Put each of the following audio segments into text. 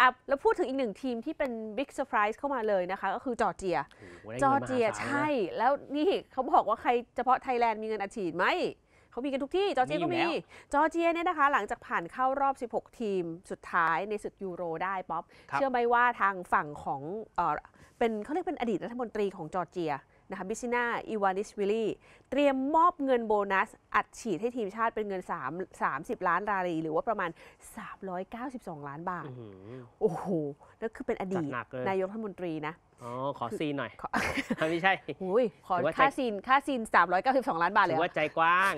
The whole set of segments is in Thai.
อ่ะแล้วพูดถึงอีกหนึ่งทีมที่เป็นบิ๊กเซอร์ไพรส์เข้ามาเลยนะคะ ก็คือจอร์เจียจอร์เจียใช่แล้วนี่เขาบอกว่าใครเฉพาะไทยแลนด์มีเงินอัดฉีดไหมเขามีกันทุกที่จอร์เจียก็มีจอร์เจียเนี่ยนะคะหลังจากผ่านเข้ารอบ 16 ทีมสุดท้ายในศึกยูโรได้ป๊อปเชื่อไหมว่าทางฝั่งของเป็นเขาเรียกเป็นอดีตรัฐมนตรีของจอร์เจียนะคะบิชิน่าอีวานิชวิลลี่เตรียมมอบเงินโบนัส อัดฉีดให้ทีมชาติเป็นเงิน3 30ล้านรารีหรือว่าประมาณ 392 ล้านบาทโอ้โหนั่นคือเป็นอดีตนายกรัฐมนตรีนะ อ๋อ ขอซีนหน่อย ไม่ใช่หุยขอค่าซีนค่าซีน392 ล้านบาทเลยอว่าใจกว้าง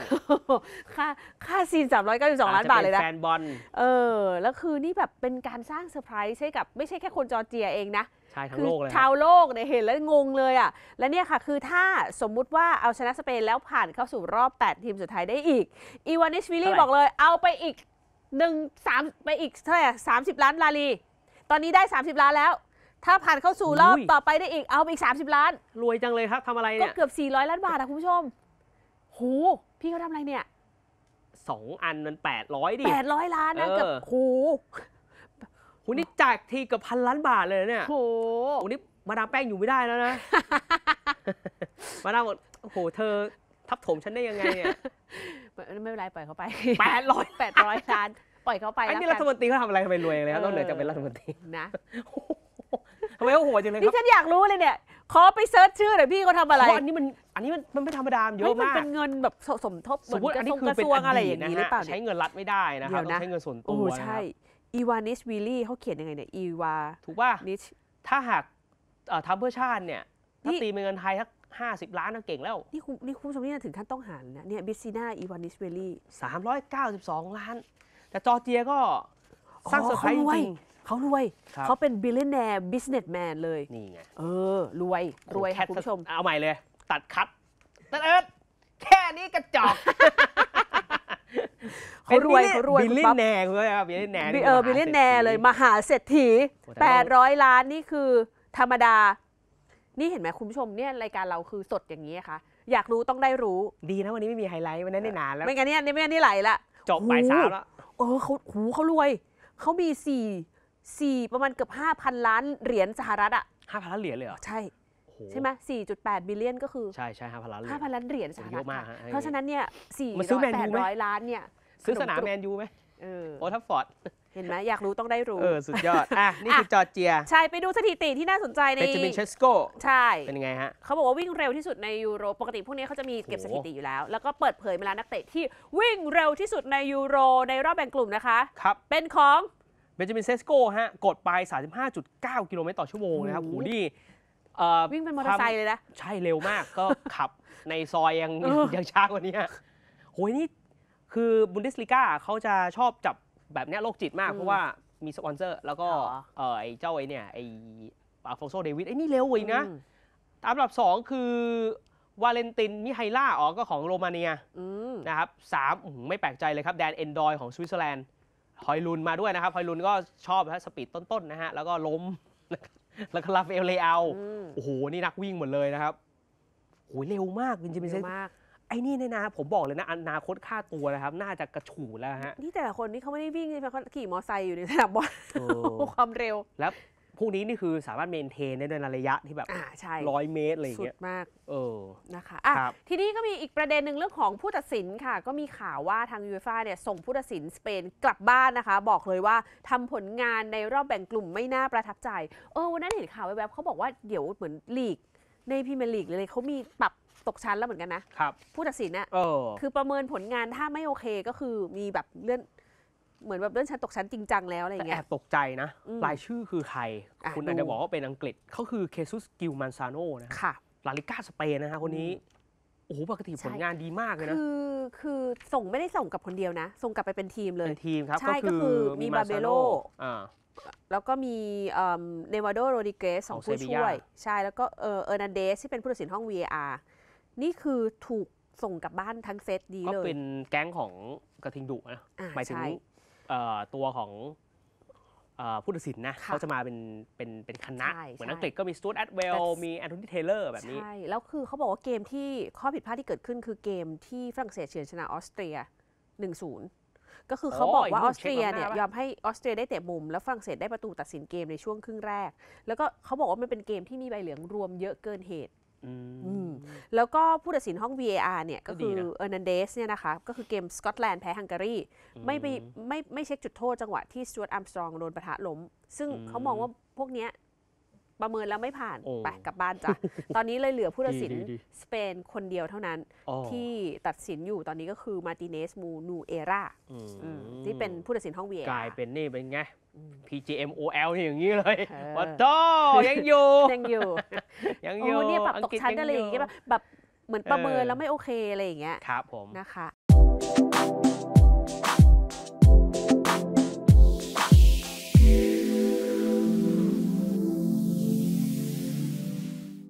ค่าค่าซีน392 ล้านบาทเลยนะแฟนบอลเออแล้วคือนี่แบบเป็นการสร้างเซอร์ไพรส์ให้กับไม่ใช่แค่คนจอร์เจียเองนะช่ทั้งโลกเลยชาวโลกเนี่ยเห็นแล้วงงเลยอ่ะ และเนี่ยค่ะ คือถ้าสมมุติว่าเอาชนะสเปนแล้วผ่านเข้าสู่รอบ 8 ทีมสุดท้ายได้อีก อีวานิชวิลลี่บอกเลย เอาไปอีกหนึ่งสามไปอีกเท่าไหร่สามสิบล้านลาลีตอนนี้ได้ 30 ล้านแล้ว ถ้าผ่านเข้าสู่รอบต่อไปได้อีกเอาไปอีก 30 ล้าน รวยจังเลยครับทำอะไรเนี่ย ก็เกือบ 400 ล้านบาทนะคุณผู้ชม โห พี่เขาทำอะไรเนี่ยสองอันมันแปดร้อยดิ800 ล้านนะเเกือบโูหูนี่จากทีกับพันล้านบาทเลยเนี่ยโหโหูนี่มาดามแป้งอยู่ไม่ได้แล้วนะ มาดามบอกโอ้โห เธอทับถมฉันได้ยังไงเนี่ย ไม่เป็นไรปล่อยเขาไปแปดร้อยแปดร้อยล้านปล่อยเขาไปอันนี้รัฐมนตรีเขาทำอะไรทำไมรวยอย่ครับนอกเหนือจากเป็นรัฐมนตรีนะทำไมเขาหหวจังเลยครับ นี่ฉันอยากรู้เลยเนี่ย ขอไปเซิร์ชชื่อหน่อยพี่เขาทำอะไร อันนี้มัน อันนี้มันมันไม่ธรรมดาเยอะมากมันเป็นเงินแบบสมทบสมมติอันนี้คือเป็นอะไรอย่างนี้หรือเปล่าใช้เงินรัฐไม่ได้นะครับต้องใช้เงินส่วนตัวใช่อีวานิชวิลลี่เขาเขียนยังไงเนี่ยอีวาถูกป่ะนิชถ้าหากเอ่อทำเพื่อชาติเนี่ย ถ้าตีเป็นเงินไทยทักห้าสิบล้านน่าเก่งแล้ว นี่คุณนี่คุณผู้ชมนี่ถึงขั้นต้องหารนะเนี่ยบิซีนาอีวานิชวิลลี่สามร้อยเก้าสิบสองล้าน แต่จอร์เจียก็สร้างเซอร์ไพรส์จริงเขารวย เขาเป็นบิลเลนแนร์บิสเนสแมนเลย นี่ไง เออ รวยรวยค่ะคุณผู้ชมเอาใหม่เลย ตัดคัดตัดเอิร์ดแค่นี้กระจอกเขารวยเขารวยบิลลี่แนงเลยครับบิลลี่แนรเออบิลลี่แนงเลย มหาเศรษฐี800 ล้าน นี่คือธรรมดา นี่เห็นไหมคุณผู้ชมเนี่ยรายการเราคือสดอย่างนี้ค่ะอยากรู้ต้องได้รู้ดีนะวันนี้ไม่มีไฮไลท์วันนั้นได้นานแล้ว ไม่งั้นเนี่ยไม่งั้นนี่ไหลละจบไปสามแล้วเออเขาหูเขารวย เขามีสี่สี่ประมาณเกือบห้าพันล้านเหรียญสหรัฐอ่ะห้าพันล้านเหรียญเลยเหรอใช่ใช่ไหม 4.8 บิลเลียนก็คือ ใช่ใช่ห้าพันล้านห้าพันล้านเหรียญสหรัฐเพราะฉะนั้นเนี่ยสี่ร้อยแปดร้อยล้านเนี่ยซื้อสนามแมนยูไหมโอ้ทัฟฟอร์ดเห็นไหมอยากรู้ต้องได้รู้เออสุดยอดอ่ะ นี่คือจอร์เจีย ใช่ไปดูสถิติที่น่าสนใจในเบนจามินเชสโก ใช่เป็นยังไงฮะเขาบอกว่าวิ่งเร็วที่สุดในยูโรปกติพวกนี้เขาจะมีเก็บสถิติอยู่แล้วแล้ว ก็เปิดเผยมาแล้วนักเตะที่ วิ่งเร็วที่สุดในยูโรในรอบแบ่งกลุ่มนะคะครับเป็นของเบนจามินเชสโกฮะกดไป35.9กิโลเมตรต่อชั่วโมงนะครับโหนี่วิ่งเป็นมอเตอร์ไซค์เลยนะใช่เร็วมากก็ขับในซอยยังยังช้ากว่านี้โอ้ยนี่คือบุนเดสลิก้าเขาจะชอบจับแบบนี้โรคจิตมากเพราะว่ามีสปอนเซอร์แล้วก็ไอ้เจ้าไอ้เนี่ยไอ้อาฟองโซเดวิดไอ้นี่เร็วอีกนะตามำดับสองคือวาเลนตินมิไฮล่าอ๋อก็ของโรมาเนียนะครับสามไม่แปลกใจเลยครับแดนเอนดอยของสวิตเซอร์แลนด์ฮอยลุนมาด้วยนะครับฮอยลุนก็ชอบะสปีดต้นๆนะฮะแล้วก็ล้มนะครับแล้วก็ลาฟเอลเลอา โอ้โห นี่นักวิ่งหมดเลยนะครับโอ้ยเร็วมากจริงๆเป็นเซนมาก ไอ้นี่เนี่ยนะ ผมบอกเลยนะอนาคตค่าตัวนะครับ น่าจะกระฉูดแล้วฮะ นี่แต่ละคนนี่เขาไม่ได้วิ่งใช่ไหมเขาขี่มอไซค์อยู่ในสนามบอลความเร็วแล้วพวกนี้นี่คือสามารถเมนเทนได้ในระยะที่แบบร้อยเมตรอะไรอย่างสุเงี้ดมากเออนะคะอ่ะทีนี้ก็มีอีกประเด็นหนึ่งเรื่องของผู้ตัดสินค่ะ ก็มีข่าวว่าทางยูฟ่าเนี่ยส่งผู้ตัดสินสเปนกลับบ้านนะคะ บอกเลยว่าทำผลงานในรอบแบ่งกลุ่มไม่น่าประทับใจเออวันนั้นเห็นข่าวแวบๆเขาบอกว่า เดี๋ยวเหมือนลีก ในพิมพ์ลีกเลยเขามีปรับตกชั้นแล้วเหมือนกันนะครับผู้ตัดสินน่ะคือประเมินผลงานถ้าไม่โอเคก็คือมีแบบเลื่อนเหมือนแบบเลื่อนชั้นตกชั้นจริงจังแล้วอะไรอย่างแต่แอเงี้ยบตกใจนะ รายชื่อคือใคร คุณอาจจะบอกว่าเป็นอังกฤษ เขาคือเคซุสกิลมันซาโนนะ ค่ะ ลาลิก้าสเปนนะฮะคนนี้ โอ้โห ปกติผลงานดีมากเลยนะ คือคือส่งไม่ได้ส่งกับคนเดียวนะ ส่งกลับไปเป็นทีมเลยเป็นทีมครับใช่ ก็คือมีบาเบโล่แล้วก็มีเนวาโดโรดิเกสสองผู้ช่วย ใช่ แล้วก็เออเออร์นันเดสที่เป็นผู้ตัดสินห้อง VAR นี่คือถูกส่งกลับบ้านทั้งเซตดีเลย ก็เป็นแก๊งของกระทิงดุนะ หมายถึงตัวของผู้ตัดสินนะเขาจะมาเป็นเป็นเป็นคณะ เหมือนอังกฤษก็มีสตูดแอดเวลมีแอนโทนีเทเลอร์แบบนี้ ใช่ แล้วคือเขาบอกว่าเกมที่ข้อผิดพลาดที่เกิดขึ้นคือเกมที่ฝรั่งเศสเฉือนชนะออสเตรีย 1-0 ก็คือเขาบอกว่าออสเตรียเนี่ยยอมให้ออสเตรียได้เตะมุมแล้วฝรั่งเศสได้ประตูตัดสินเกมในช่วงครึ่งแรก แล้วก็เขาบอกว่ามันเป็นเกมที่มีใบเหลืองรวมเยอะเกินเหตุแล้วก็ผู้ตัดสินห้อง VAR เนี่ย ก็คือเออร์นันเดสเนี่ยนะคะ ก็คือเกมสกอตแลนด์แพ้ฮังการีไม่ไปไม่ไม่เช็คจุดโทษจังหวะที่สจวตอัมสตรองโดนประทะล้มซึ่งเขามองว่าพวกเนี้ยประเมินแล้วไม่ผ่านไปกลับบ้านจ้ะ ตอนนี้เลยเหลือผู้ตัดสินสเปนคนเดียวเท่านั้น ที่ตัดสินอยู่ตอนนี้ก็คือมาร์ติเนสมูนูเอราที่เป็นผู้ตัดสินห้องเวียกลายเป็นนี่เป็นไงอม PGMOL นี่อย่างนี้เลยวัดโตยังอยู่ยังอยู่ยังอยู่เนี่ยแบบตกชั้นอะไรอย่างเงี้ยแบบแบบเหมือนประเมินแล้วไม่โอเค อะไรอย่างเงี้ยครับผมนะคะ